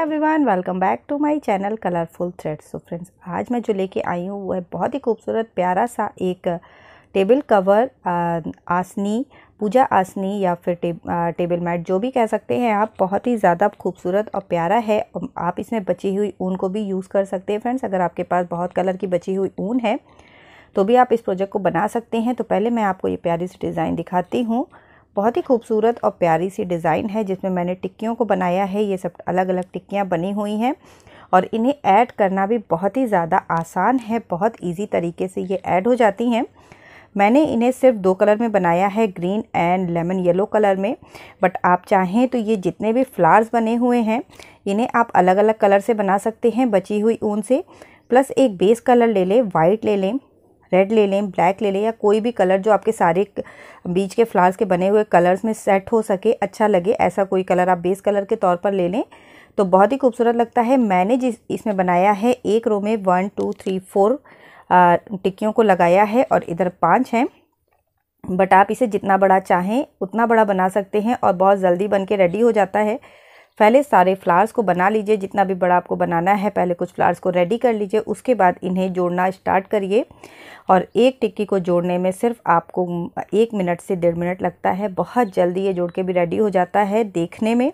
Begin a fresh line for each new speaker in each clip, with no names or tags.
everyone welcome back to my channel colourful thread so friends आज मैं जो लेके आई हूँ वो है बहुत ही खूबसूरत प्यारा सा एक टेबल कवर आसनी पूजा आसनी या फिर टे, आ, टेबल मैट जो भी कह सकते हैं आप बहुत ही ज़्यादा खूबसूरत और प्यारा है आप इसमें बची हुई ऊन को भी यूज़ कर सकते हैं फ्रेंड्स अगर आपके पास बहुत कलर की बची हुई ऊन है तो भी आप इस प्रोजेक्ट को बना सकते हैं तो पहले मैं आपको ये प्यारी सी डिज़ाइन दिखाती हूँ बहुत ही खूबसूरत और प्यारी सी डिज़ाइन है जिसमें मैंने टिक्कियों को बनाया है ये सब अलग अलग टिक्कियाँ बनी हुई हैं और इन्हें ऐड करना भी बहुत ही ज़्यादा आसान है बहुत इजी तरीके से ये ऐड हो जाती हैं मैंने इन्हें सिर्फ दो कलर में बनाया है green and lemon yellow colour में बट आप चाहें तो ये जितने भी फ्लावर्स बने हुए हैं इन्हें आप अलग अलग कलर से बना सकते हैं बची हुई ऊन से प्लस एक बेस कलर ले लें वाइट ले लें रेड ले लें ब्लैक ले लें या कोई भी कलर जो आपके सारे बीच के फ्लावर्स के बने हुए कलर्स में सेट हो सके अच्छा लगे ऐसा कोई कलर आप बेस कलर के तौर पर ले लें तो बहुत ही खूबसूरत लगता है मैंने जिस इसमें बनाया है एक रो में वन टू थ्री फोर टिक्कियों को लगाया है और इधर पाँच हैं बट आप इसे जितना बड़ा चाहें उतना बड़ा बना सकते हैं और बहुत जल्दी बन के रेडी हो जाता है पहले सारे फ्लावर्स को बना लीजिए जितना भी बड़ा आपको बनाना है पहले कुछ फ्लावर्स को रेडी कर लीजिए उसके बाद इन्हें जोड़ना स्टार्ट करिए और एक टिक्की को जोड़ने में सिर्फ आपको एक मिनट से डेढ़ मिनट लगता है बहुत जल्दी ये जोड़ के भी रेडी हो जाता है देखने में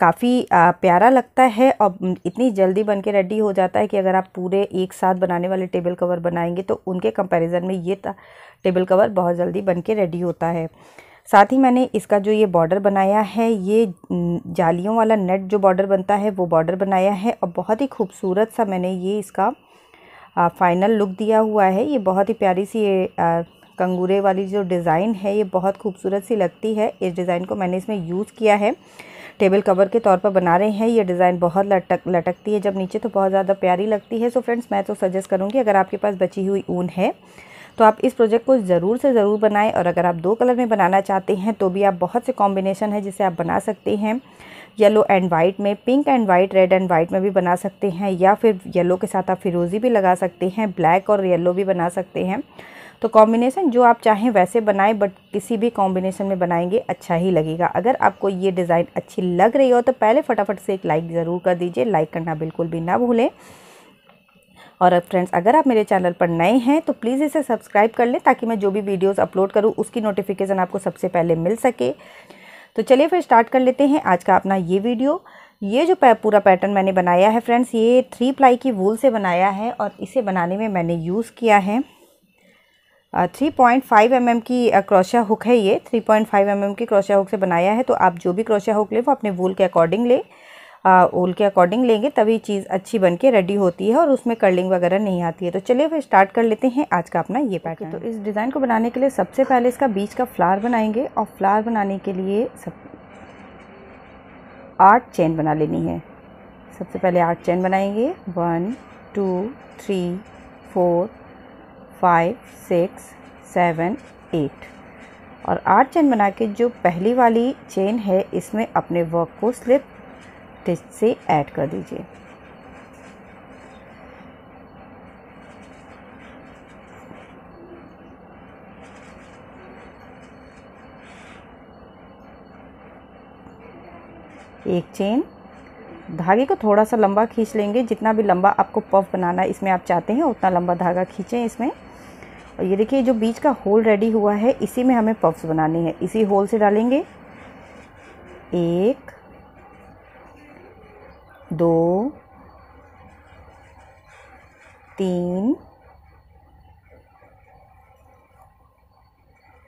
काफ़ी प्यारा लगता है और इतनी जल्दी बन के रेडी हो जाता है कि अगर आप पूरे एक साथ बनाने वाले टेबल कवर बनाएंगे तो उनके कंपैरिजन में ये टेबल कवर बहुत जल्दी बन के रेडी होता है साथ ही मैंने इसका जो ये बॉर्डर बनाया है ये जालियों वाला नेट जो बॉर्डर बनता है वो बॉर्डर बनाया है और बहुत ही खूबसूरत सा मैंने ये इसका आ, फाइनल लुक दिया हुआ है ये बहुत ही प्यारी सी ये आ, कंगूरे वाली जो डिज़ाइन है ये बहुत खूबसूरत सी लगती है इस डिज़ाइन को मैंने इसमें यूज़ किया है टेबल कवर के तौर पर बना रहे हैं ये डिज़ाइन बहुत लटक लटकती है जब नीचे तो बहुत ज़्यादा प्यारी लगती है सो फ्रेंड्स मैं तो सजेस्ट करूँगी अगर आपके पास बची हुई ऊन है तो आप इस प्रोजेक्ट को ज़रूर से ज़रूर बनाएं और अगर आप दो कलर में बनाना चाहते हैं तो भी आप बहुत से कॉम्बिनेशन है जिसे आप बना सकते हैं येलो एंड वाइट में pink and white red and white में भी बना सकते हैं या फिर येलो के साथ आप फिरोज़ी भी लगा सकते हैं ब्लैक और येलो भी बना सकते हैं तो कॉम्बिनेशन जो आप चाहें वैसे बनाएं बट किसी भी कॉम्बिनेशन में बनाएंगे अच्छा ही लगेगा अगर आपको ये डिज़ाइन अच्छी लग रही हो तो पहले फटाफट से एक लाइक ज़रूर कर दीजिए लाइक करना बिल्कुल भी ना भूलें और अब फ्रेंड्स अगर आप मेरे चैनल पर नए हैं तो प्लीज़ इसे सब्सक्राइब कर लें ताकि मैं जो भी वीडियोज़ अपलोड करूँ उसकी नोटिफिकेशन आपको सबसे पहले मिल सके तो चलिए फिर स्टार्ट कर लेते हैं आज का अपना ये वीडियो ये जो पूरा पैटर्न मैंने बनाया है फ्रेंड्स ये थ्री प्लाई की वूल से बनाया है और इसे बनाने में मैंने यूज़ किया है three point five M M की क्रोशिया हुक है ये three point five M M की क्रोशिया हुक से बनाया है तो आप जो भी क्रोशिया हुक लें वो अपने वूल के अकॉर्डिंग लें ओल के अकॉर्डिंग लेंगे तभी चीज़ अच्छी बन के रेडी होती है और उसमें कर्लिंग वगैरह नहीं आती है तो चलिए फिर स्टार्ट कर लेते हैं आज का अपना ये पैटर्न तो इस डिज़ाइन को बनाने के लिए सबसे पहले इसका बीच का फ्लावर बनाएंगे और फ्लावर बनाने के लिए सब आठ चेन बना लेनी है सबसे पहले आठ चेन बनाएंगे one two three four five six seven eight और आठ चेन बना के जो पहली वाली चेन है इसमें अपने वर्क को स्लिप टेस्ट से ऐड कर दीजिए एक चेन धागे को थोड़ा सा लंबा खींच लेंगे जितना भी लंबा आपको पफ बनाना इसमें आप चाहते हैं उतना लंबा धागा खींचें इसमें और ये देखिए जो बीच का होल रेडी हुआ है इसी में हमें पफ्स बनाने हैं इसी होल से डालेंगे एक दो तीन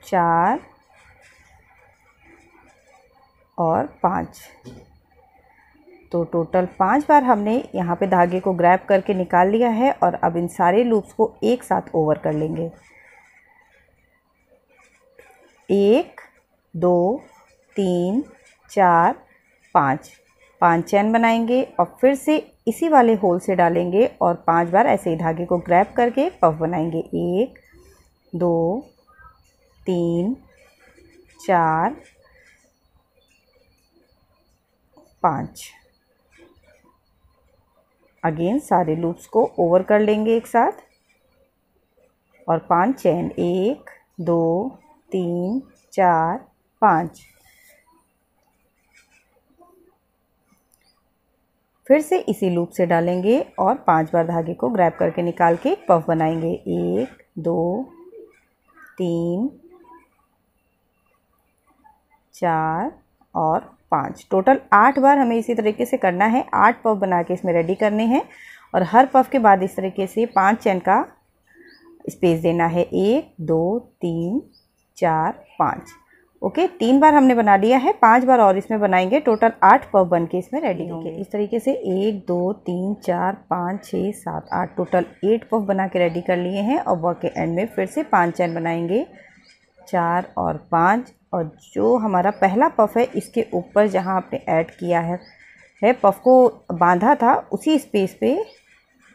चार और पाँच तो टोटल पांच बार हमने यहाँ पे धागे को ग्रैब करके निकाल लिया है और अब इन सारे लूप्स को एक साथ ओवर कर लेंगे एक दो तीन चार पाँच पांच चैन बनाएंगे और फिर से इसी वाले होल से डालेंगे और पांच बार ऐसे ही धागे को ग्रैप करके पफ बनाएंगे एक दो तीन चार पाँच अगेन सारे लूप्स को ओवर कर लेंगे एक साथ और पांच चैन एक दो तीन चार पाँच फिर से इसी लूप से डालेंगे और पांच बार धागे को ग्रैब करके निकाल के एक पफ बनाएंगे एक दो तीन चार और पाँच टोटल आठ बार हमें इसी तरीके से करना है आठ पफ बना के इसमें रेडी करने हैं और हर पफ के बाद इस तरीके से पांच चैन का स्पेस देना है एक दो तीन चार पाँच ओके तीन बार हमने बना लिया है पांच बार और इसमें बनाएंगे टोटल आठ पफ बन के इसमें रेडी होंगे इस तरीके से एक दो तीन चार पाँच छः सात आठ टोटल एट पफ बना के रेडी कर लिए हैं और वर्क के एंड में फिर से पांच चैन बनाएंगे चार और पाँच और जो हमारा पहला पफ है इसके ऊपर जहाँ आपने ऐड किया है है पफ को बांधा था उसी स्पेस पे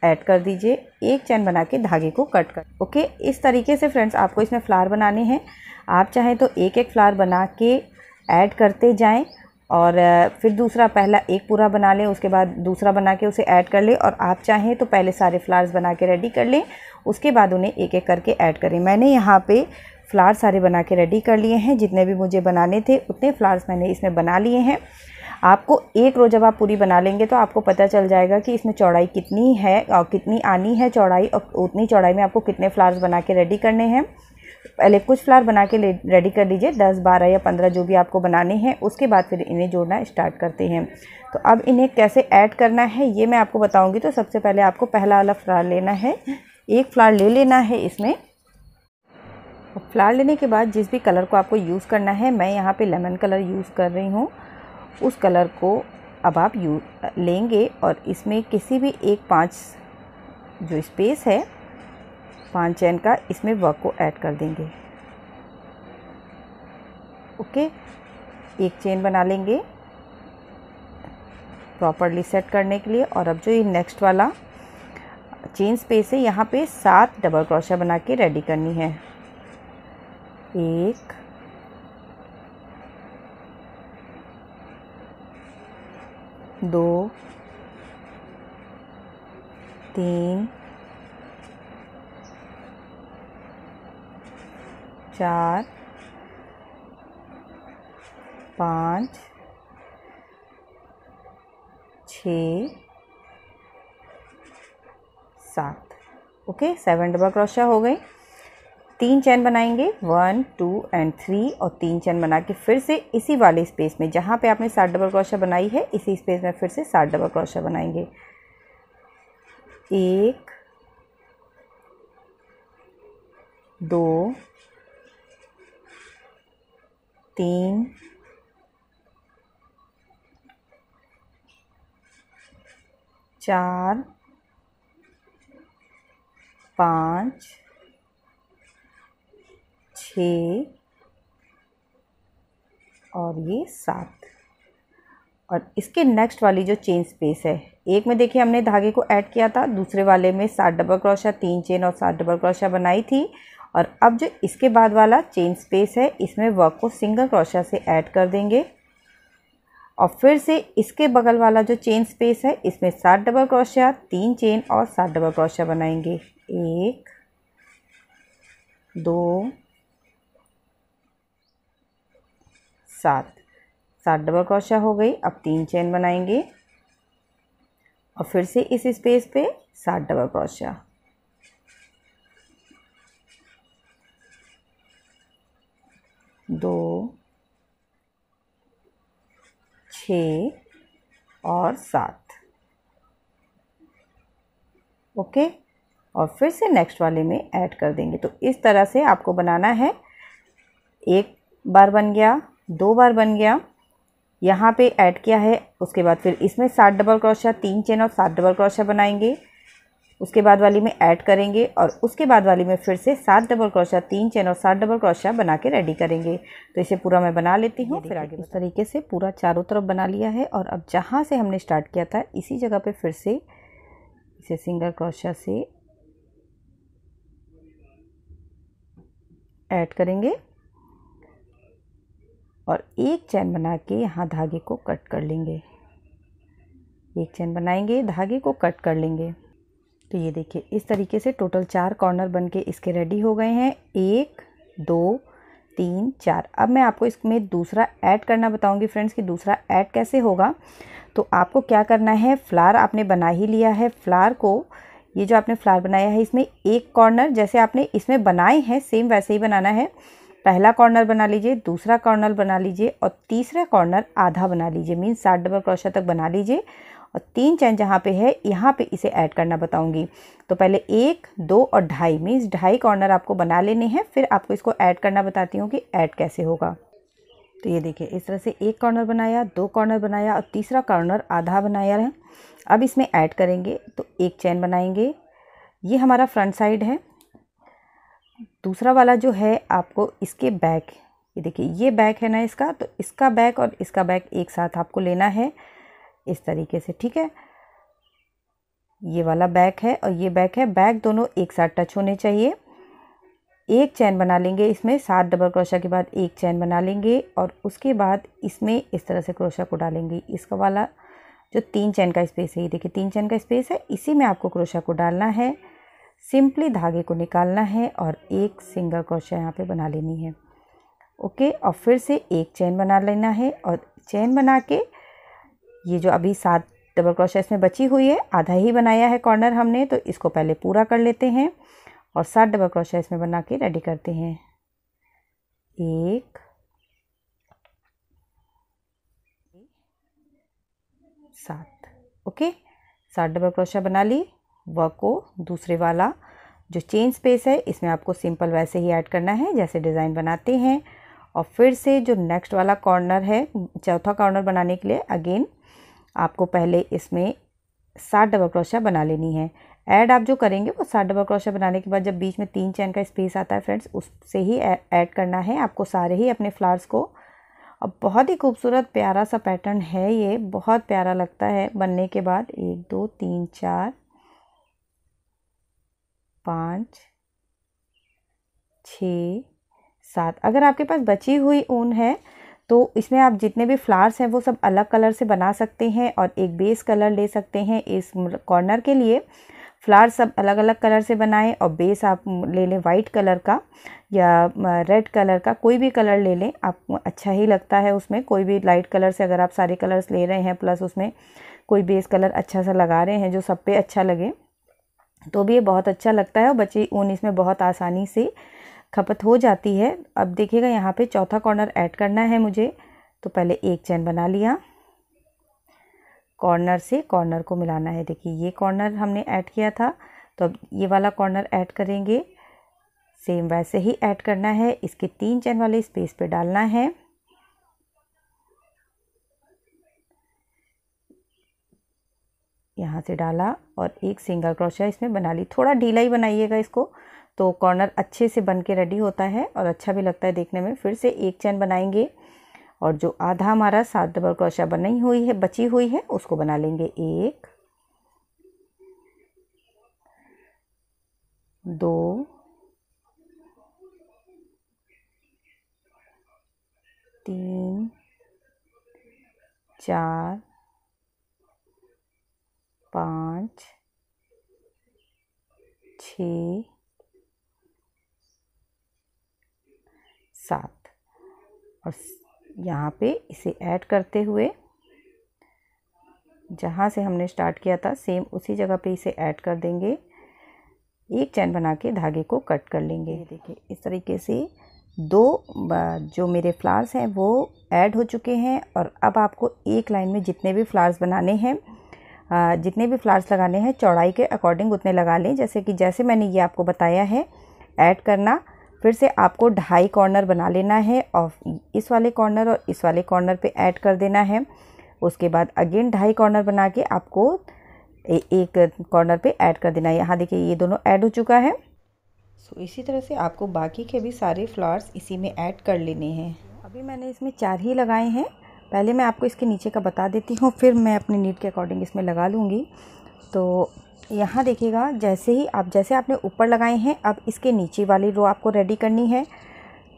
ऐड कर दीजिए एक चैन बना के धागे को कट कर ओके इस तरीके से फ्रेंड्स आपको इसमें फ्लावर बनाने हैं आप चाहें तो एक एक फ्लावर बना के ऐड करते जाएं और फिर दूसरा पहला एक पूरा बना लें उसके बाद दूसरा बना के उसे ऐड कर लें और आप चाहें तो पहले सारे फ्लावर्स बना के रेडी कर लें उसके बाद उन्हें एक एक करके ऐड करें मैंने यहाँ पर फ्लावर सारे बना के रेडी कर लिए हैं जितने भी मुझे बनाने थे उतने फ्लावर्स मैंने इसमें बना लिए हैं आपको एक रो जब आप पूरी बना लेंगे तो आपको पता चल जाएगा कि इसमें चौड़ाई कितनी है और कितनी आनी है चौड़ाई और उतनी चौड़ाई में आपको कितने फ्लावर्स बना के रेडी करने हैं पहले कुछ फ्लावर बना के रेडी कर लीजिए दस बारह या पंद्रह जो भी आपको बनाने हैं उसके बाद फिर इन्हें जोड़ना स्टार्ट करते हैं तो अब इन्हें कैसे ऐड करना है ये मैं आपको बताऊँगी तो सबसे पहले आपको पहला वाला फ्लावर लेना है एक फ्लावर ले लेना है इसमें फ्लावर लेने के बाद जिस भी कलर को आपको यूज़ करना है मैं यहाँ पे लेमन कलर यूज़ कर रही हूँ उस कलर को अब आप यू लेंगे और इसमें किसी भी एक पाँच जो स्पेस है पाँच चैन का इसमें वर्क को ऐड कर देंगे ओके एक चेन बना लेंगे प्रॉपरली सेट करने के लिए और अब जो ये नेक्स्ट वाला चेन स्पेस है यहाँ पे सात डबल क्रोशिया बना के रेडी करनी है एक दो तीन चार पाँच छ सात ओके सेवन डबल क्रोशिया हो गई तीन चैन बनाएंगे वन टू एंड थ्री और तीन चैन बना के फिर से इसी वाले स्पेस में जहाँ पे आपने सात डबल क्रोशा बनाई है इसी स्पेस में फिर से सात डबल क्रोशा बनाएंगे एक दो तीन चार पाँच छ और ये सात और इसके नेक्स्ट वाली जो चेन स्पेस है एक में देखिए हमने धागे को ऐड किया था दूसरे वाले में सात डबल क्रोशा तीन चेन और सात डबल क्रोशा बनाई थी और अब जो इसके बाद वाला चेन स्पेस है इसमें वर्क को सिंगल क्रोशा से ऐड कर देंगे और फिर से इसके बगल वाला जो चेन स्पेस है इसमें सात डबल क्रोशा तीन चेन और सात डबल क्रोशा बनाएंगे एक दो सात सात डबल क्रोशा हो गई अब तीन चेन बनाएंगे और फिर से इस स्पेस पे सात डबल क्रोशा दो छ और सात ओके और फिर से नेक्स्ट वाले में ऐड कर देंगे तो इस तरह से आपको बनाना है एक बार बन गया दो बार बन गया यहाँ पे ऐड किया है उसके बाद फिर इसमें सात डबल क्रोशिया तीन चेन और सात डबल क्रोशिया बनाएंगे उसके बाद वाली में ऐड करेंगे और उसके बाद वाली में फिर से सात डबल क्रोशिया तीन चेन और सात डबल क्रोशिया बना के रेडी करेंगे तो इसे पूरा मैं बना लेती हूँ फिर आगे उस तरीके से पूरा चारों तरफ बना लिया है और अब जहाँ से हमने स्टार्ट किया था इसी जगह पर फिर से इसे सिंगल क्रोशा से ऐड करेंगे और एक चैन बना के यहाँ धागे को कट कर लेंगे एक चैन बनाएंगे धागे को कट कर लेंगे तो ये देखिए इस तरीके से टोटल चार कॉर्नर बन के इसके रेडी हो गए हैं एक दो तीन चार अब मैं आपको इसमें दूसरा ऐड करना बताऊंगी फ्रेंड्स कि दूसरा ऐड कैसे होगा तो आपको क्या करना है फ्लार आपने बना ही लिया है फ्लार को ये जो आपने फ्लार बनाया है इसमें एक कॉर्नर जैसे आपने इसमें बनाए हैं सेम वैसे ही बनाना है पहला कॉर्नर बना लीजिए दूसरा कॉर्नर बना लीजिए और तीसरा कॉर्नर आधा बना लीजिए मीन्स सात डबल क्रोशा तक बना लीजिए और तीन चैन जहाँ पे है यहाँ पे इसे ऐड करना बताऊँगी तो पहले एक दो और ढाई मीन्स ढाई कॉर्नर आपको बना लेने हैं फिर आपको इसको ऐड करना बताती हूँ कि ऐड कैसे होगा तो ये देखिए इस तरह से एक कॉर्नर बनाया दो कॉर्नर बनाया और तीसरा कॉर्नर आधा बनाया है अब इसमें ऐड करेंगे तो एक चैन बनाएंगे ये हमारा फ्रंट साइड है दूसरा वाला जो है आपको इसके बैक ये देखिए ये बैक है ना इसका तो इसका बैक और इसका बैक एक साथ आपको लेना है इस तरीके से ठीक है ये वाला बैक है और ये बैक है बैक दोनों एक साथ टच होने चाहिए एक चैन बना लेंगे इसमें सात डबल क्रोशा के बाद एक चैन बना लेंगे और उसके बाद इसमें इस तरह से क्रोशा को डालेंगे इसका वाला जो तीन चैन का स्पेस है ये देखिए तीन चैन का स्पेस है इसी में आपको क्रोशा को डालना है सिंपली धागे को निकालना है और एक सिंगल क्रोशिया यहाँ पे बना लेनी है ओके और फिर से एक चैन बना लेना है और चैन बना के ये जो अभी सात डबल क्रोशिया इसमें बची हुई है आधा ही बनाया है कॉर्नर हमने तो इसको पहले पूरा कर लेते हैं और सात डबल क्रोशिया इसमें बना के रेडी करते हैं एक सात ओके सात डबल क्रोशिया बना ली वर्क को दूसरे वाला जो चेन स्पेस है इसमें आपको सिंपल वैसे ही ऐड करना है जैसे डिज़ाइन बनाते हैं और फिर से जो नेक्स्ट वाला कॉर्नर है चौथा कॉर्नर बनाने के लिए अगेन आपको पहले इसमें सात डबल क्रोशा बना लेनी है ऐड आप जो करेंगे वो सात डबल क्रोशा बनाने के बाद जब बीच में तीन चैन का स्पेस आता है फ्रेंड्स उससे ही ऐड करना है आपको सारे ही अपने फ्लावर्स को अब बहुत ही खूबसूरत प्यारा सा पैटर्न है ये बहुत प्यारा लगता है बनने के बाद एक दो तीन चार पाँच छ सात अगर आपके पास बची हुई ऊन है तो इसमें आप जितने भी फ्लावर्स हैं वो सब अलग कलर से बना सकते हैं और एक बेस कलर ले सकते हैं इस कॉर्नर के लिए फ्लावर्स सब अलग अलग कलर से बनाएं और बेस आप ले लें वाइट कलर का या रेड कलर का कोई भी कलर ले लें आप अच्छा ही लगता है उसमें कोई भी लाइट कलर से अगर आप सारे कलर्स ले रहे हैं प्लस उसमें कोई बेस कलर अच्छा सा लगा रहे हैं जो सब पे अच्छा लगे तो भी ये बहुत अच्छा लगता है और बची ऊन इसमें बहुत आसानी से खपत हो जाती है अब देखिएगा यहाँ पे चौथा कॉर्नर ऐड करना है मुझे तो पहले एक चैन बना लिया कॉर्नर से कॉर्नर को मिलाना है देखिए ये कॉर्नर हमने ऐड किया था तो अब ये वाला कॉर्नर ऐड करेंगे सेम वैसे ही ऐड करना है इसके तीन चैन वाले स्पेस पे डालना है यहाँ से डाला और एक सिंगल क्रोशिया इसमें बना ली थोड़ा ढीला ही बनाइएगा इसको तो कॉर्नर अच्छे से बन के रेडी होता है और अच्छा भी लगता है देखने में फिर से एक चैन बनाएंगे और जो आधा हमारा सात डबल क्रोशिया बनी हुई है बची हुई है उसको बना लेंगे एक दो तीन चार पाँच छ सात और यहाँ पे इसे ऐड करते हुए जहाँ से हमने स्टार्ट किया था सेम उसी जगह पे इसे ऐड कर देंगे एक चैन बना के धागे को कट कर लेंगे देखिए इस तरीके से दो जो मेरे फ्लावर्स हैं वो ऐड हो चुके हैं और अब आपको एक लाइन में जितने भी फ्लावर्स बनाने हैं जितने भी फ्लावर्स लगाने हैं चौड़ाई के अकॉर्डिंग उतने लगा लें जैसे कि जैसे मैंने ये आपको बताया है ऐड करना फिर से आपको ढाई कॉर्नर बना लेना है और इस वाले कॉर्नर और इस वाले कॉर्नर पे ऐड कर देना है उसके बाद अगेन ढाई कॉर्नर बना के आपको ए, एक कॉर्नर पे ऐड कर देना है यहाँ देखिए ये दोनों ऐड हो चुका है सो so, इसी तरह से आपको बाकी के भी सारे फ्लावर्स इसी में ऐड कर लेने हैं अभी मैंने इसमें चार ही लगाए हैं पहले मैं आपको इसके नीचे का बता देती हूँ फिर मैं अपने नीड के अकॉर्डिंग इसमें लगा लूँगी तो यहाँ देखिएगा जैसे ही आप जैसे आपने ऊपर लगाए हैं अब इसके नीचे वाली रो आपको रेडी करनी है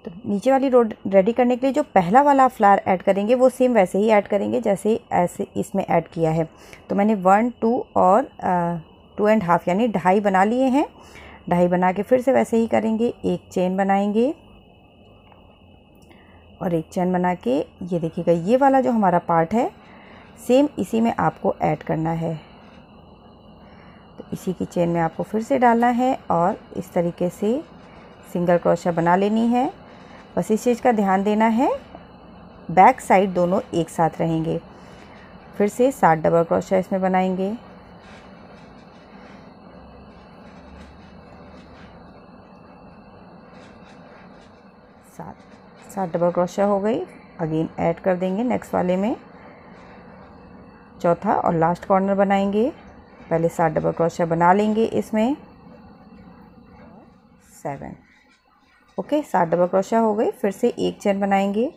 तो नीचे वाली रो रेडी करने के लिए जो पहला वाला फ्लार ऐड करेंगे वो सेम वैसे ही ऐड करेंगे जैसे ऐसे इसमें ऐड किया है तो मैंने वन टू और टू एंड हाफ़ यानी ढाई बना लिए हैं ढाई बना के फिर से वैसे ही करेंगे एक चेन बनाएंगे और एक चैन बना के ये देखिएगा ये वाला जो हमारा पार्ट है सेम इसी में आपको ऐड करना है तो इसी की चेन में आपको फिर से डालना है और इस तरीके से सिंगल क्रोशा बना लेनी है बस इस चीज़ का ध्यान देना है बैक साइड दोनों एक साथ रहेंगे फिर से सात डबल क्रोशा इसमें बनाएंगे सात डबल क्रोशिया हो गई अगेन ऐड कर देंगे नेक्स्ट वाले में चौथा और लास्ट कॉर्नर बनाएंगे पहले सात डबल क्रोशा बना लेंगे इसमें सेवन ओके सात डबल क्रोशा हो गई फिर से एक चैन बनाएंगे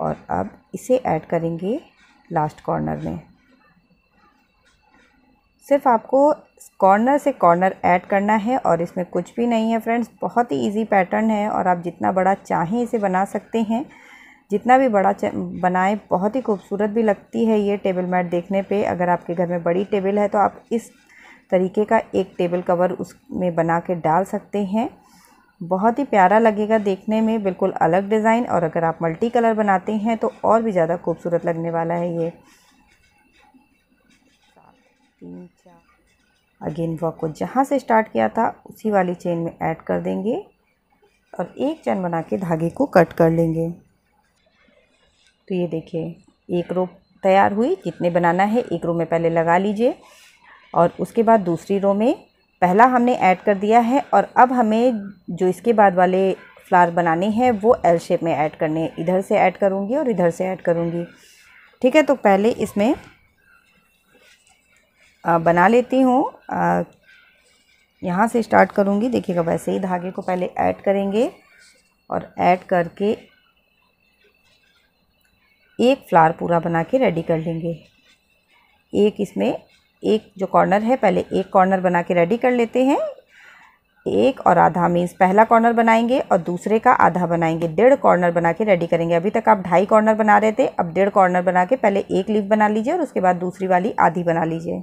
और अब इसे ऐड करेंगे लास्ट कॉर्नर में सिर्फ आपको कॉर्नर से कॉर्नर ऐड करना है और इसमें कुछ भी नहीं है फ्रेंड्स बहुत ही इजी पैटर्न है और आप जितना बड़ा चाहें इसे बना सकते हैं जितना भी बड़ा बनाएं बहुत ही खूबसूरत भी लगती है ये टेबल मैट देखने पे अगर आपके घर में बड़ी टेबल है तो आप इस तरीके का एक टेबल कवर उसमें बना के डाल सकते हैं बहुत ही प्यारा लगेगा देखने में बिल्कुल अलग डिज़ाइन और अगर आप मल्टी कलर बनाते हैं तो और भी ज़्यादा खूबसूरत लगने वाला है ये तीन चार अगेन वर्क को जहाँ से स्टार्ट किया था उसी वाली चेन में ऐड कर देंगे और एक चैन बना के धागे को कट कर लेंगे तो ये देखिए एक रो तैयार हुई जितने बनाना है एक रो में पहले लगा लीजिए और उसके बाद दूसरी रो में पहला हमने ऐड कर दिया है और अब हमें जो इसके बाद वाले फ्लावर बनाने हैं वो एल शेप में ऐड करने हैं इधर से ऐड करूँगी और इधर से ऐड करूँगी ठीक है तो पहले इसमें बना लेती हूँ यहाँ से स्टार्ट करूँगी देखिएगा वैसे ही धागे को पहले ऐड करेंगे और ऐड करके एक फ्लावर पूरा बना के रेडी कर लेंगे एक इसमें एक जो कॉर्नर है पहले एक कॉर्नर बना के रेडी कर लेते हैं एक और आधा मीन्स पहला कॉर्नर बनाएंगे और दूसरे का आधा बनाएंगे डेढ़ कॉर्नर बना के रेडी करेंगे अभी तक आप ढाई कॉर्नर बना रहे थे अब डेढ़ कॉर्नर बना के पहले एक लीफ बना लीजिए और उसके बाद दूसरी वाली आधी बना लीजिए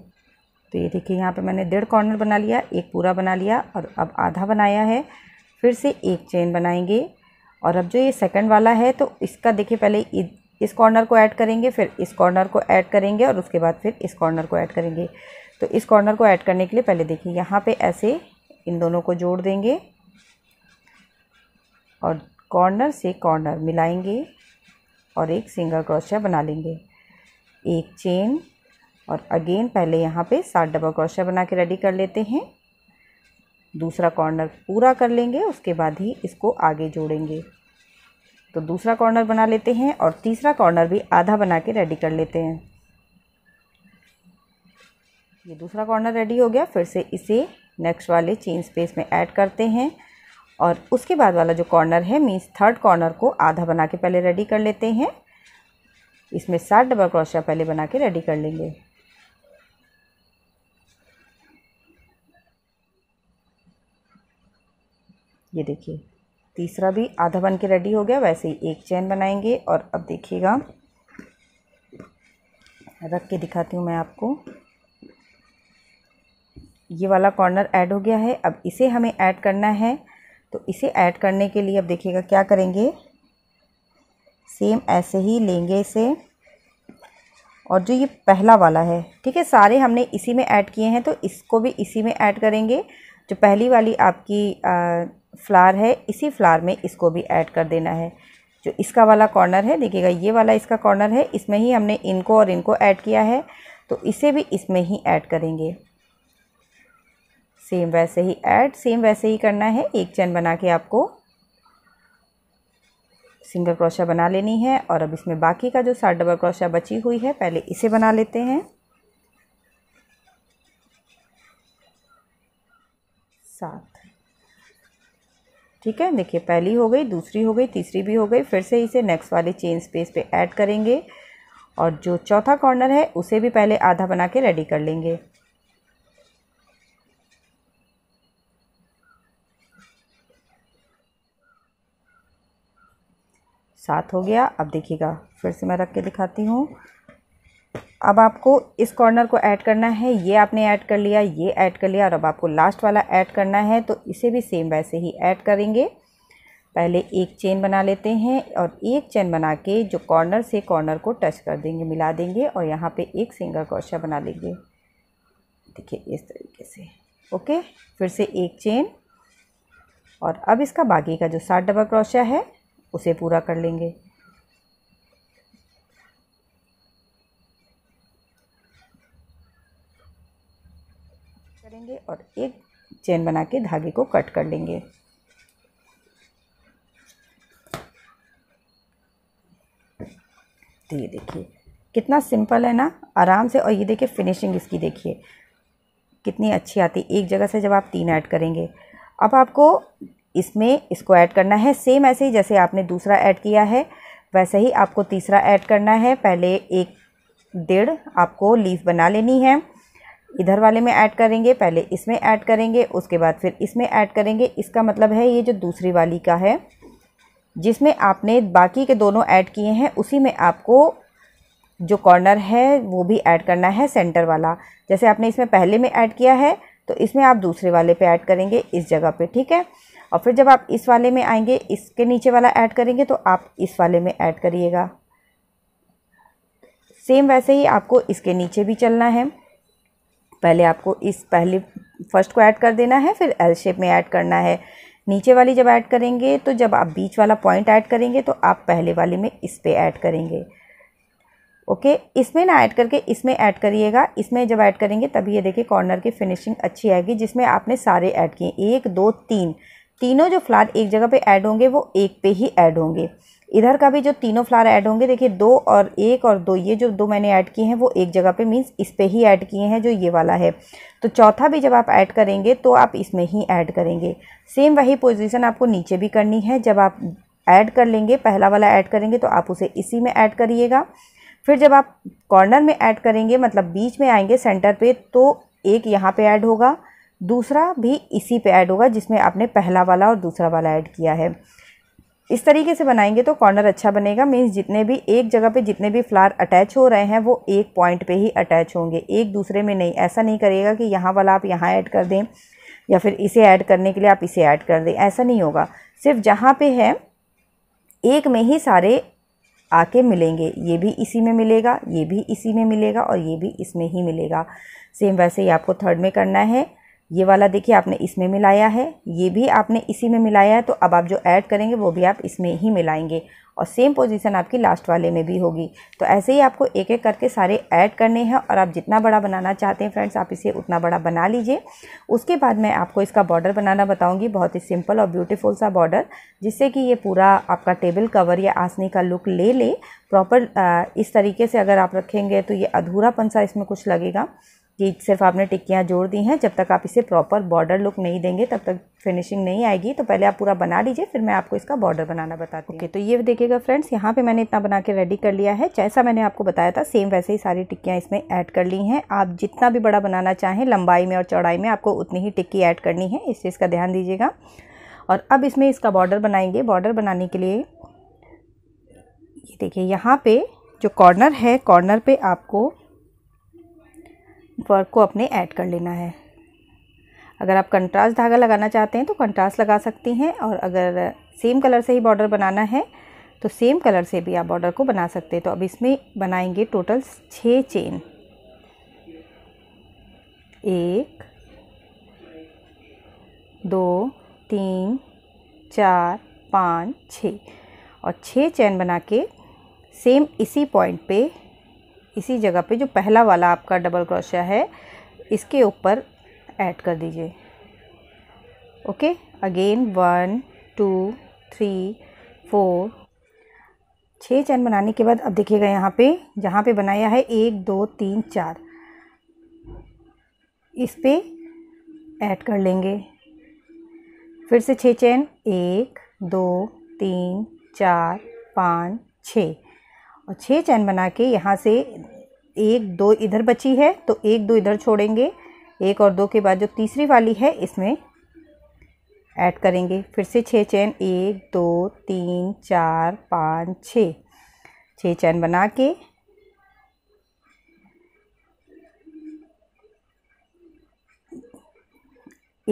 तो ये देखिए यहाँ पे मैंने डेढ़ कॉर्नर बना लिया एक पूरा बना लिया और अब आधा बनाया है फिर से एक चेन बनाएंगे और अब जो ये सेकंड वाला है तो इसका देखिए पहले इस कॉर्नर को ऐड करेंगे फिर इस कॉर्नर को ऐड करेंगे और उसके बाद फिर इस कॉर्नर को ऐड करेंगे तो इस कॉर्नर को ऐड करने के लिए पहले देखिए यहाँ पर ऐसे इन दोनों को जोड़ देंगे और कॉर्नर से कॉर्नर मिलाएंगे और एक सिंगल क्रोशिया बना लेंगे एक चेन और अगेन पहले यहाँ पे सात डबल क्रोशिया बना के रेडी कर लेते हैं दूसरा कॉर्नर पूरा कर लेंगे उसके बाद ही इसको आगे जोड़ेंगे तो दूसरा कॉर्नर बना लेते हैं और तीसरा कॉर्नर भी आधा बना के रेडी कर लेते हैं ये दूसरा कॉर्नर रेडी हो गया फिर से इसे नेक्स्ट वाले चेन स्पेस में ऐड करते हैं और उसके बाद वाला जो कॉर्नर है मीन्स थर्ड कॉर्नर को आधा बना के पहले रेडी कर लेते हैं इसमें सात डबल क्रोशिया पहले बना के रेडी कर लेंगे ये देखिए तीसरा भी आधा बन के रेडी हो गया वैसे ही एक चैन बनाएंगे और अब देखिएगा रख के दिखाती हूँ मैं आपको ये वाला कॉर्नर ऐड हो गया है अब इसे हमें ऐड करना है तो इसे ऐड करने के लिए अब देखिएगा क्या करेंगे सेम ऐसे ही लेंगे इसे और जो ये पहला वाला है ठीक है सारे हमने इसी में ऐड किए हैं तो इसको भी इसी में ऐड करेंगे जो पहली वाली आपकी आ, फ्लार है इसी फ्लार में इसको भी ऐड कर देना है जो इसका वाला कॉर्नर है देखिएगा ये वाला इसका कॉर्नर है इसमें ही हमने इनको और इनको ऐड किया है तो इसे भी इसमें ही ऐड करेंगे सेम वैसे ही ऐड सेम वैसे ही करना है एक चैन बना के आपको सिंगल क्रोशा बना लेनी है और अब इसमें बाकी का जो साठ डबल क्रोशा बची हुई है पहले इसे बना लेते हैं सात ठीक है देखिए पहली हो गई दूसरी हो गई तीसरी भी हो गई फिर से इसे नेक्स्ट वाले चेन स्पेस पे ऐड करेंगे और जो चौथा कॉर्नर है उसे भी पहले आधा बना के रेडी कर लेंगे सात हो गया अब देखिएगा फिर से मैं रख के दिखाती हूँ अब आपको इस कॉर्नर को ऐड करना है ये आपने ऐड कर लिया ये ऐड कर लिया और अब आपको लास्ट वाला ऐड करना है तो इसे भी सेम वैसे ही ऐड करेंगे पहले एक चेन बना लेते हैं और एक चेन बना के जो कॉर्नर से कॉर्नर को टच कर देंगे मिला देंगे और यहाँ पे एक सिंगल क्रोशा बना लेंगे देखिए इस तरीके से ओके फिर से एक चेन और अब इसका बाकी का जो सात डबल क्रोशा है उसे पूरा कर लेंगे लेंगे और एक चेन बना के धागे को कट कर लेंगे तो ये देखिए कितना सिंपल है ना आराम से और ये देखिए फिनिशिंग इसकी देखिए कितनी अच्छी आती है एक जगह से जब आप तीन ऐड करेंगे अब आपको इसमें इसको ऐड करना है सेम ऐसे ही जैसे आपने दूसरा ऐड किया है वैसे ही आपको तीसरा ऐड करना है पहले एक डेढ़ आपको लीफ बना लेनी है इधर वाले में ऐड करेंगे पहले इसमें ऐड करेंगे उसके बाद फिर इसमें ऐड करेंगे इसका मतलब है ये जो दूसरी वाली का है जिसमें आपने बाकी के दोनों ऐड किए हैं उसी में आपको जो कॉर्नर है वो भी ऐड करना है सेंटर वाला जैसे आपने इसमें पहले में ऐड किया है तो इसमें आप दूसरे वाले पे ऐड करेंगे इस जगह पे ठीक है और फिर जब आप इस वाले में आएंगे इसके नीचे वाला ऐड करेंगे तो आप इस वाले में ऐड करिएगा सेम वैसे ही आपको इसके नीचे भी चलना है पहले आपको इस पहले फर्स्ट को ऐड कर देना है फिर एल शेप में ऐड करना है नीचे वाली जब ऐड करेंगे तो जब आप बीच वाला पॉइंट ऐड करेंगे तो आप पहले वाले में इस पर ऐड करेंगे ओके इसमें ना ऐड करके इसमें ऐड करिएगा इसमें जब ऐड करेंगे तभी ये देखिए कॉर्नर की फिनिशिंग अच्छी आएगी जिसमें आपने सारे ऐड किए एक दो तीन तीनों जो फ्लार एक जगह पे ऐड होंगे वो एक पे ही ऐड होंगे इधर का भी जो तीनों फ्लावर ऐड होंगे देखिए दो और एक और दो ये जो दो मैंने ऐड किए हैं वो एक जगह पे मीन्स इस पर ही ऐड किए हैं जो ये वाला है तो चौथा भी जब आप ऐड करेंगे तो आप इसमें ही ऐड करेंगे सेम वही पोजीशन आपको नीचे भी करनी है जब आप ऐड कर लेंगे पहला वाला ऐड करेंगे तो आप उसे इसी में ऐड करिएगा फिर जब आप कॉर्नर में ऐड करेंगे मतलब बीच में आएंगे सेंटर पर तो एक यहाँ पर ऐड होगा दूसरा भी इसी पर ऐड होगा जिसमें आपने पहला वाला और दूसरा वाला ऐड किया है इस तरीके से बनाएंगे तो कॉर्नर अच्छा बनेगा मीन्स जितने भी एक जगह पे जितने भी फ्लावर अटैच हो रहे हैं वो एक पॉइंट पे ही अटैच होंगे एक दूसरे में नहीं ऐसा नहीं करेगा कि यहाँ वाला आप यहाँ ऐड कर दें या फिर इसे ऐड करने के लिए आप इसे ऐड कर दें ऐसा नहीं होगा सिर्फ जहाँ पे है एक में ही सारे आके मिलेंगे ये भी इसी में मिलेगा ये भी इसी में मिलेगा और ये भी इसमें ही मिलेगा सेम वैसे ही आपको थर्ड में करना है ये वाला देखिए आपने इसमें मिलाया है ये भी आपने इसी में मिलाया है तो अब आप जो ऐड करेंगे वो भी आप इसमें ही मिलाएंगे और सेम पोजीशन आपकी लास्ट वाले में भी होगी तो ऐसे ही आपको एक एक करके सारे ऐड करने हैं और आप जितना बड़ा बनाना चाहते हैं फ्रेंड्स आप इसे उतना बड़ा बना लीजिए उसके बाद मैं आपको इसका बॉर्डर बनाना बताऊंगी बहुत ही सिंपल और ब्यूटीफुल सा बॉर्डर जिससे कि ये पूरा आपका टेबल कवर या आसनी का लुक ले ले प्रॉपर इस तरीके से अगर आप रखेंगे तो ये अधूरा पंसा इसमें कुछ लगेगा कि सिर्फ आपने टिक्कियाँ जोड़ दी हैं जब तक आप इसे प्रॉपर बॉर्डर लुक नहीं देंगे तब तक फिनिशिंग नहीं आएगी तो पहले आप पूरा बना लीजिए फिर मैं आपको इसका बॉर्डर बनाना बताती हूँ okay, तो ये देखिएगा फ्रेंड्स यहाँ पे मैंने इतना बना के रेडी कर लिया है जैसा मैंने आपको बताया था सेम वैसे ही सारी टिक्कियाँ इसमें ऐड कर ली हैं आप जितना भी बड़ा बनाना चाहें लंबाई में और चौड़ाई में आपको उतनी ही टिक्की ऐड करनी है इस चीज़ का ध्यान दीजिएगा और अब इसमें इसका बॉर्डर बनाएंगे बॉर्डर बनाने के लिए ये देखिए यहाँ पर जो कॉर्नर है कॉर्नर पर आपको वर्क को अपने ऐड कर लेना है अगर आप कंट्रास्ट धागा लगाना चाहते हैं तो कंट्रास्ट लगा सकती हैं और अगर सेम कलर से ही बॉर्डर बनाना है तो सेम कलर से भी आप बॉर्डर को बना सकते हैं तो अब इसमें बनाएंगे टोटल छः चेन एक दो तीन चार पाँच छः और छः चैन बना के सेम इसी पॉइंट पे इसी जगह पे जो पहला वाला आपका डबल क्रोशिया है इसके ऊपर ऐड कर दीजिए okay again one two three four छः चैन बनाने के बाद अब देखिएगा यहाँ पे जहाँ पे बनाया है एक दो तीन चार इस पर ऐड कर लेंगे फिर से छः चैन एक दो तीन चार पाँच छः और छः चैन बना के यहाँ से एक दो इधर बची है तो एक दो इधर छोड़ेंगे एक और दो के बाद जो तीसरी वाली है इसमें ऐड करेंगे फिर से छः चैन एक दो तीन चार पाँच छ छः चैन बना के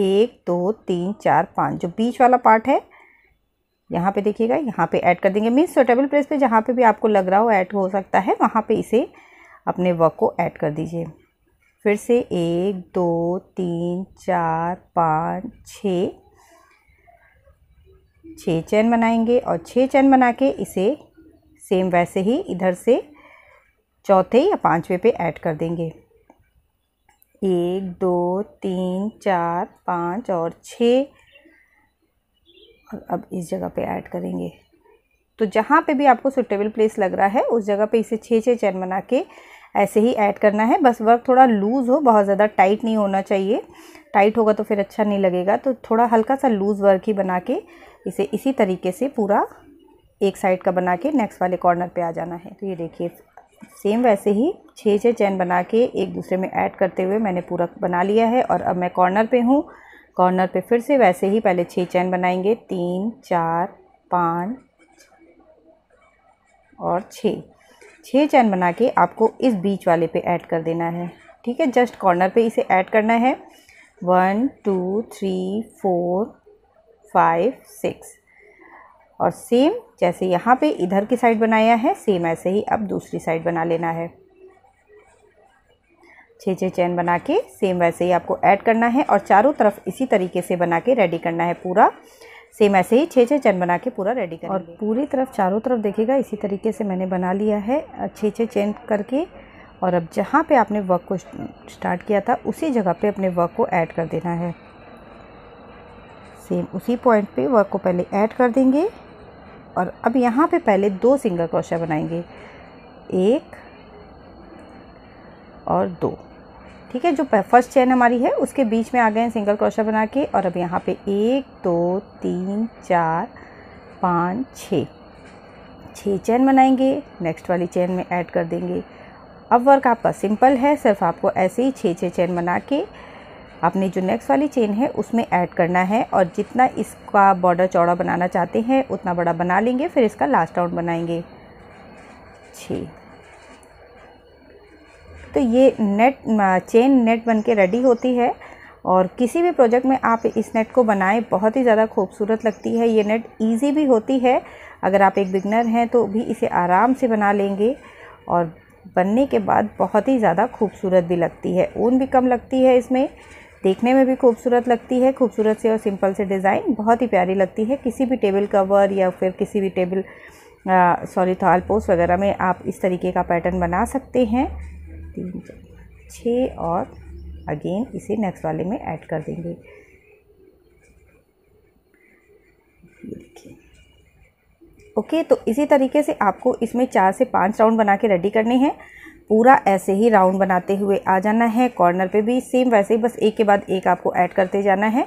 एक दो तीन चार पाँच जो बीच वाला पार्ट है यहाँ पे देखिएगा यहाँ पे ऐड कर देंगे मीन्स सोटेबल प्लेस पे जहाँ पे भी आपको लग रहा हो ऐड हो सकता है वहाँ पे इसे अपने वर्क को ऐड कर दीजिए फिर से एक दो तीन चार पाँच छ छ चैन बनाएंगे और छः चैन बना के इसे सेम वैसे ही इधर से चौथे या पाँचवें पे ऐड कर देंगे एक दो तीन चार पाँच और छः और अब इस जगह पे ऐड करेंगे तो जहाँ पे भी आपको सुटेबल प्लेस लग रहा है उस जगह पे इसे छः छः चैन बना के ऐसे ही ऐड करना है बस वर्क थोड़ा लूज़ हो बहुत ज़्यादा टाइट नहीं होना चाहिए टाइट होगा तो फिर अच्छा नहीं लगेगा तो थोड़ा हल्का सा लूज़ वर्क ही बना के इसे इसी तरीके से पूरा एक साइड का बना के नेक्स्ट वाले कॉर्नर पर आ जाना है तो ये देखिए सेम वैसे ही छः छः चैन बना के एक दूसरे में ऐड करते हुए मैंने पूरा बना लिया है और अब मैं कॉर्नर पर हूँ कॉर्नर पे फिर से वैसे ही पहले छः चैन बनाएंगे तीन चार पाँच और छः छः चैन बना के आपको इस बीच वाले पे ऐड कर देना है ठीक है जस्ट कॉर्नर पे इसे ऐड करना है one two three four five six और सेम जैसे यहाँ पे इधर की साइड बनाया है सेम ऐसे ही अब दूसरी साइड बना लेना है छः छः चैन बना के सेम वैसे ही आपको ऐड करना है और चारों तरफ इसी तरीके से बना के रेडी करना है पूरा सेम ऐसे ही छः छः चैन बना के पूरा रेडी करना और पूरी तरफ चारों तरफ देखिएगा इसी तरीके से मैंने बना लिया है छः छः चैन करके और अब जहाँ पे आपने वर्क को स्टार्ट किया था उसी जगह पे अपने वर्क को ऐड कर देना है सेम उसी पॉइंट पे वर्क को पहले ऐड कर देंगे और अब यहाँ पे पहले दो सिंगल क्रोशिया बनाएंगे एक और दो ठीक है जो फर्स्ट चेन हमारी है उसके बीच में आ गए हैं सिंगल क्रोशा बना के और अब यहाँ पे एक दो तीन चार पाँच छः छः चैन बनाएंगे नेक्स्ट वाली चैन में ऐड कर देंगे अब वर्क आपका सिंपल है सिर्फ आपको ऐसे ही छः छः चैन बना के आपने जो नेक्स्ट वाली चेन है उसमें ऐड करना है और जितना इसका बॉर्डर चौड़ा बनाना चाहते हैं उतना बड़ा बना लेंगे फिर इसका लास्ट राउंड बनाएंगे छः तो ये नेट चेन नेट बन के रेडी होती है और किसी भी प्रोजेक्ट में आप इस नेट को बनाएं बहुत ही ज़्यादा खूबसूरत लगती है ये नेट इजी भी होती है अगर आप एक बिगनर हैं तो भी इसे आराम से बना लेंगे और बनने के बाद बहुत ही ज़्यादा खूबसूरत भी लगती है ऊन भी कम लगती है इसमें देखने में भी खूबसूरत लगती है खूबसूरत से और सिंपल से डिज़ाइन बहुत ही प्यारी लगती है किसी भी टेबल कवर या फिर किसी भी टेबल सॉरी थाल पोस्ट वगैरह में आप इस तरीके का पैटर्न बना सकते हैं तीन छः और अगेन इसे नेक्स्ट वाले में ऐड कर देंगे ये देखिए ओके तो इसी तरीके से आपको इसमें चार से पांच राउंड बना के रेडी करने हैं पूरा ऐसे ही राउंड बनाते हुए आ जाना है कॉर्नर पे भी सेम वैसे ही बस एक के बाद एक आपको ऐड करते जाना है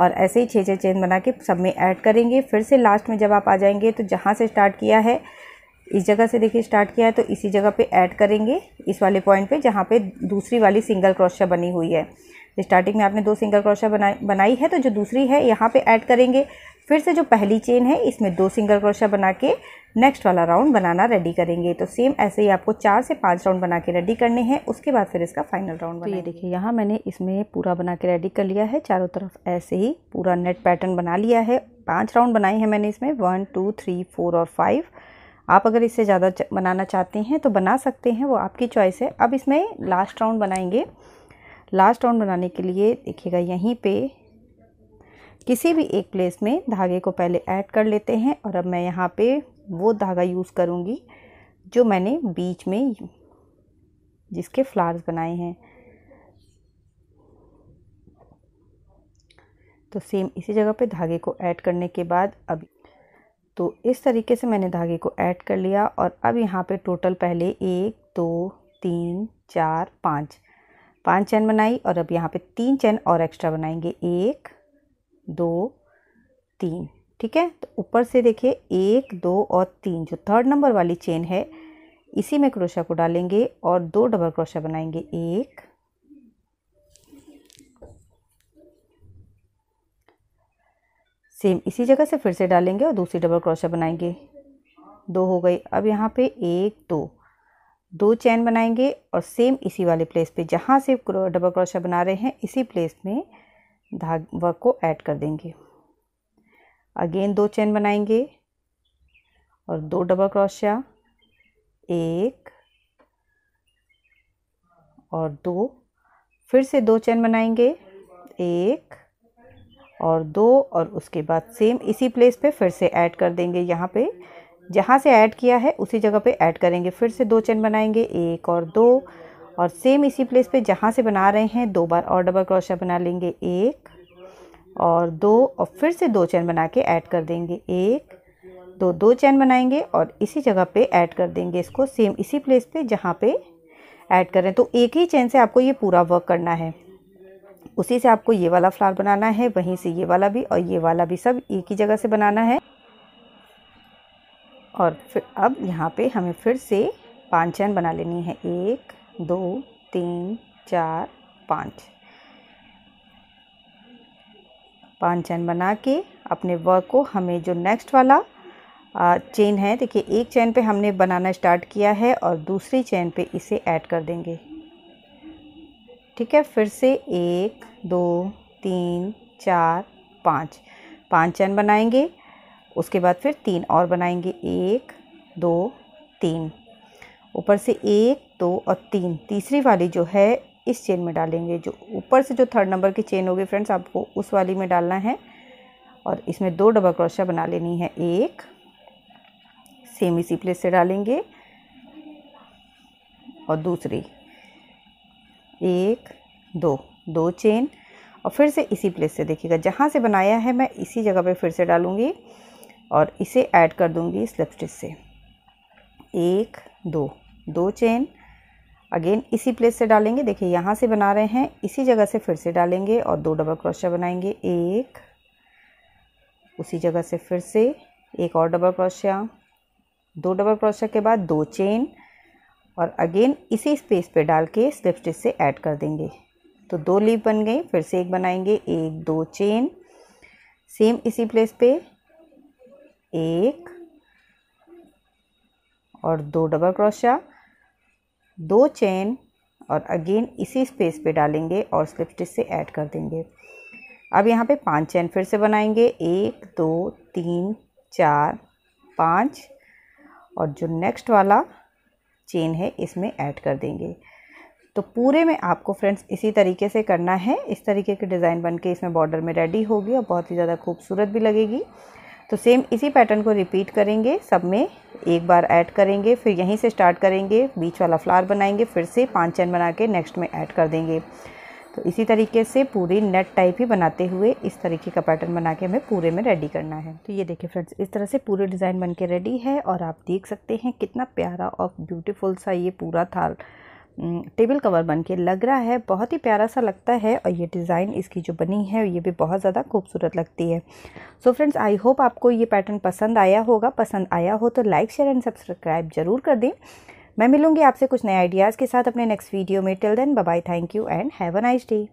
और ऐसे ही छः छः चेन बना के सब में ऐड करेंगे फिर से लास्ट में जब आप आ जाएंगे तो जहाँ से स्टार्ट किया है इस जगह से देखिए स्टार्ट किया है तो इसी जगह पे ऐड करेंगे इस वाले पॉइंट पे जहाँ पे दूसरी वाली सिंगल क्रोशिया बनी हुई है स्टार्टिंग में आपने दो सिंगल क्रोशिया बनाई बनाई है तो जो दूसरी है यहाँ पे ऐड करेंगे फिर से जो पहली चेन है इसमें दो सिंगल क्रोशिया बना के नेक्स्ट वाला राउंड बनाना रेडी करेंगे तो सेम ऐसे ही आपको चार से पाँच राउंड बना के रेडी करने हैं उसके बाद फिर इसका फाइनल राउंड बनाए देखिए यहाँ मैंने इसमें पूरा बना के रेडी कर लिया है चारों तरफ ऐसे ही पूरा नेट पैटर्न बना लिया है पाँच राउंड बनाए हैं मैंने इसमें वन टू थ्री फोर और फाइव आप अगर इससे ज़्यादा बनाना चाहते हैं तो बना सकते हैं वो आपकी चॉइस है अब इसमें लास्ट राउंड बनाएंगे लास्ट राउंड बनाने के लिए देखिएगा यहीं पे किसी भी एक प्लेस में धागे को पहले ऐड कर लेते हैं और अब मैं यहाँ पे वो धागा यूज़ करूँगी जो मैंने बीच में जिसके फ्लावर्स बनाए हैं तो सेम इसी जगह पे धागे को ऐड करने के बाद अब तो इस तरीके से मैंने धागे को ऐड कर लिया और अब यहाँ पे टोटल पहले एक दो तीन चार पाँच पांच चैन बनाई और अब यहाँ पे तीन चैन और एक्स्ट्रा बनाएंगे एक दो तीन ठीक है तो ऊपर से देखिए एक दो और तीन जो थर्ड नंबर वाली चेन है इसी में क्रोशा को डालेंगे और दो डबल क्रोशा बनाएंगे एक सेम इसी जगह से फिर से डालेंगे और दूसरी डबल क्रोशा बनाएंगे दो हो गई अब यहाँ पे एक दो दो चैन बनाएंगे और सेम इसी वाले प्लेस पे जहाँ से डबल क्रोशा बना रहे हैं इसी प्लेस में धाग वर्क को ऐड कर देंगे अगेन दो चैन बनाएंगे और दो डबल क्रोशिया एक और दो फिर से दो चैन बनाएंगे एक और दो और उसके बाद सेम इसी प्लेस पे फिर से ऐड कर देंगे यहाँ पे जहाँ से ऐड किया है उसी जगह पे ऐड करेंगे फिर से दो चेन बनाएंगे एक और दो और सेम इसी प्लेस पे जहाँ से बना रहे हैं दो बार और डबल क्रोशा बना लेंगे एक और दो और फिर से दो चैन बना के ऐड कर देंगे एक दो दो चैन बनाएंगे और इसी जगह पे ऐड कर देंगे इसको सेम इसी प्लेस पे जहाँ पे ऐड कर रहे हैं तो एक ही चैन से आपको ये पूरा वर्क करना है उसी से आपको ये वाला फ्लावर बनाना है वहीं से ये वाला भी और ये वाला भी सब एक ही जगह से बनाना है और फिर अब यहाँ पे हमें फिर से पाँच चैन बना लेनी है एक दो तीन चार पाँच पाँच चैन बना के अपने वर्क को हमें जो नेक्स्ट वाला चेन है देखिए एक चैन पे हमने बनाना स्टार्ट किया है और दूसरी चैन पे इसे ऐड कर देंगे ठीक है फिर से एक दो तीन चार पाँच पाँच चैन बनाएंगे उसके बाद फिर तीन और बनाएंगे एक दो तीन ऊपर से एक दो और तीन तीसरी वाली जो है इस चेन में डालेंगे जो ऊपर से जो थर्ड नंबर की चेन होगी फ्रेंड्स आपको उस वाली में डालना है और इसमें दो डबल क्रोशा बना लेनी है एक सेम इसी प्लेस से डालेंगे और दूसरी एक दो दो चेन और फिर से इसी प्लेस से देखिएगा जहाँ से बनाया है मैं इसी जगह पे फिर से डालूँगी और इसे ऐड कर दूँगी स्लिप स्टिच से एक दो दो चेन अगेन इसी प्लेस से डालेंगे देखिए यहाँ से बना रहे हैं इसी जगह से फिर से डालेंगे और दो डबल क्रोशिया बनाएंगे एक उसी जगह से फिर से एक और डबल क्रोशिया दो डबल क्रोशिया के बाद दो चेन और अगेन इसी स्पेस पे डाल के स्लिप स्टिच से ऐड कर देंगे तो दो लीव बन गई फिर से एक बनाएंगे एक दो चेन सेम इसी प्लेस पे एक और दो डबल क्रोशा दो चेन और अगेन इसी स्पेस पे डालेंगे और स्लिप स्टिच से ऐड कर देंगे अब यहाँ पे पांच चैन फिर से बनाएंगे एक दो तीन चार पाँच और जो नेक्स्ट वाला चेन है इसमें ऐड कर देंगे तो पूरे में आपको फ्रेंड्स इसी तरीके से करना है इस तरीके के डिज़ाइन बन के इसमें बॉर्डर में रेडी होगी और बहुत ही ज़्यादा खूबसूरत भी लगेगी तो सेम इसी पैटर्न को रिपीट करेंगे सब में एक बार ऐड करेंगे फिर यहीं से स्टार्ट करेंगे बीच वाला फ्लावर बनाएंगे फिर से पाँच चैन बना के नेक्स्ट में ऐड कर देंगे तो इसी तरीके से पूरी नेट टाइप ही बनाते हुए इस तरीके का पैटर्न बना के हमें पूरे में रेडी करना है तो ये देखिए फ्रेंड्स इस तरह से पूरे डिज़ाइन बन के रेडी है और आप देख सकते हैं कितना प्यारा और ब्यूटीफुल सा ये पूरा थाल टेबल कवर बन के लग रहा है बहुत ही प्यारा सा लगता है और ये डिज़ाइन इसकी जो बनी है ये भी बहुत ज़्यादा खूबसूरत लगती है सो फ्रेंड्स आई होप आपको ये पैटर्न पसंद आया होगा पसंद आया हो तो लाइक शेयर एंड सब्सक्राइब ज़रूर कर दें मैं मिलूंगी आपसे कुछ नए आइडियाज़ के साथ अपने नेक्स्ट वीडियो में till then bye thank you and have a nice day